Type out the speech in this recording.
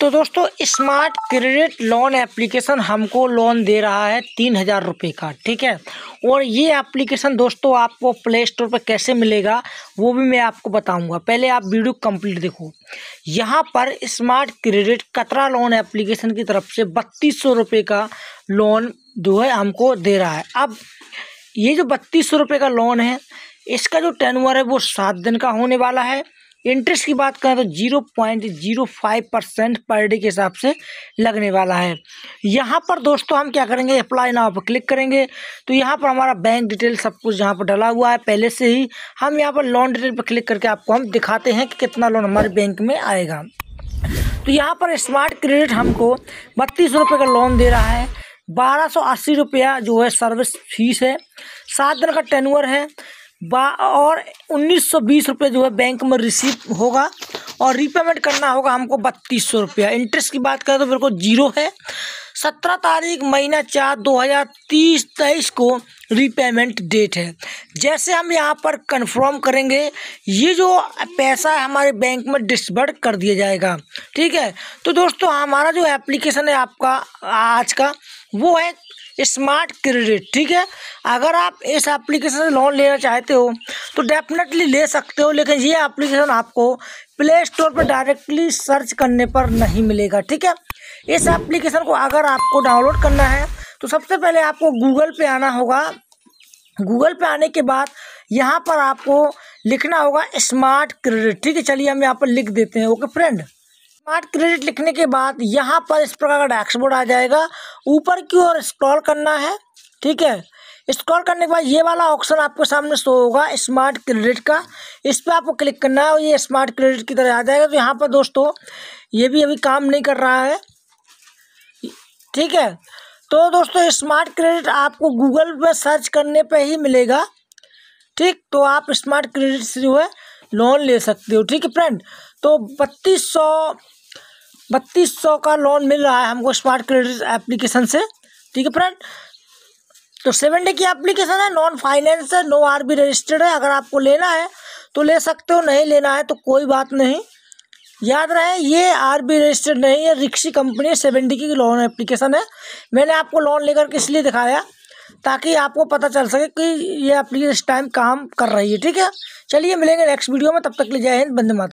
तो दोस्तों smart credit loan application हमको लोन दे रहा है तीन हज़ार रुपये का ठीक है और ये एप्लीकेशन दोस्तों आपको प्ले स्टोर पर कैसे मिलेगा वो भी मैं आपको बताऊंगा पहले आप वीडियो कंप्लीट देखो यहाँ पर स्मार्ट क्रेडिट कतरा लोन एप्लीकेशन की तरफ से बत्तीस सौ रुपये का लोन जो है हमको दे रहा है अब ये जो बत्तीस सौ रुपये का लोन है इसका जो टेनवर है वो सात दिन का होने वाला है इंटरेस्ट की बात करें तो zero point zero five percent per day के हिसाब से लगने वाला है यहाँ पर दोस्तों हम क्या करेंगे अप्लाई नाव पर क्लिक करेंगे तो यहाँ पर हमारा बैंक डिटेल सब कुछ यहाँ पर डला हुआ है पहले से ही हम यहाँ पर लोन डिटेल पर क्लिक करके आपको हम दिखाते हैं कि कितना लोन हमारे बैंक में आएगा तो यहाँ पर स्मार्ट क्रेडिट हमको बत्तीस रुपये का लोन दे रहा है बारह सौ अस्सी रुपया जो है सर्विस फीस है सात दिन का टेनवर है बा और उन्नीस सौ बीस रुपये जो है बैंक में रिसीव होगा और रीपेमेंट करना होगा हमको बत्तीस सौ रुपया इंटरेस्ट की बात करें तो बिल्कुल जीरो है सत्रह तारीख महीना चार दो हज़ार तीस तेईस को रीपेमेंट डेट है जैसे हम यहाँ पर कंफर्म करेंगे ये जो पैसा है हमारे बैंक में डिस्बर्ड कर दिया जाएगा ठीक है तो दोस्तों हमारा जो एप्लीकेशन है आपका आज का वो है स्मार्ट क्रेडिट ठीक है अगर आप इस एप्लीकेशन से लोन लेना चाहते हो तो डेफिनेटली ले सकते हो लेकिन ये एप्लीकेशन आपको प्ले स्टोर पर डायरेक्टली सर्च करने पर नहीं मिलेगा ठीक है इस एप्लीकेशन को अगर आपको डाउनलोड करना है तो सबसे पहले आपको गूगल पे आना होगा गूगल पे आने के बाद यहाँ पर आपको लिखना होगा स्मार्ट क्रेडिट ठीक है चलिए हम यहाँ पर लिख देते हैं ओके फ्रेंड स्मार्ट क्रेडिट लिखने के बाद यहाँ पर इस प्रकार का डैशबोर्ड आ जाएगा ऊपर की ओर स्क्रॉल करना है ठीक है स्क्रॉल करने के बाद ये वाला ऑप्शन आपके सामने शो होगा स्मार्ट क्रेडिट का इस पर आपको क्लिक करना है और ये स्मार्ट क्रेडिट की तरह आ जाएगा तो यहाँ पर दोस्तों ये भी अभी काम नहीं कर रहा है ठीक है तो दोस्तों स्मार्ट क्रेडिट आपको गूगल पर सर्च करने पर ही मिलेगा ठीक तो आप स्मार्ट क्रेडिट से जो है लोन ले सकते हो ठीक है फ्रेंड तो बत्तीस सौ बत्तीस सौ का लोन मिल रहा है हमको स्मार्ट क्रेडिट एप्लीकेशन से ठीक है फ्रेंड तो सेवन डे की एप्लीकेशन है नॉन फाइनेंस है नो आर बी रजिस्टर्ड है अगर आपको लेना है तो ले सकते हो नहीं लेना है तो कोई बात नहीं याद रहे ये आर बी रजिस्टर्ड नहीं है रिक्शी कंपनी सेवन डी की लोन एप्लीकेशन है मैंने आपको लोन लेकर किस लिए दिखाया ताकि आपको पता चल सके कि ये अपनी इस टाइम काम कर रही है ठीक है चलिए मिलेंगे नेक्स्ट वीडियो में तब तक ले जय हिंद बंदे माता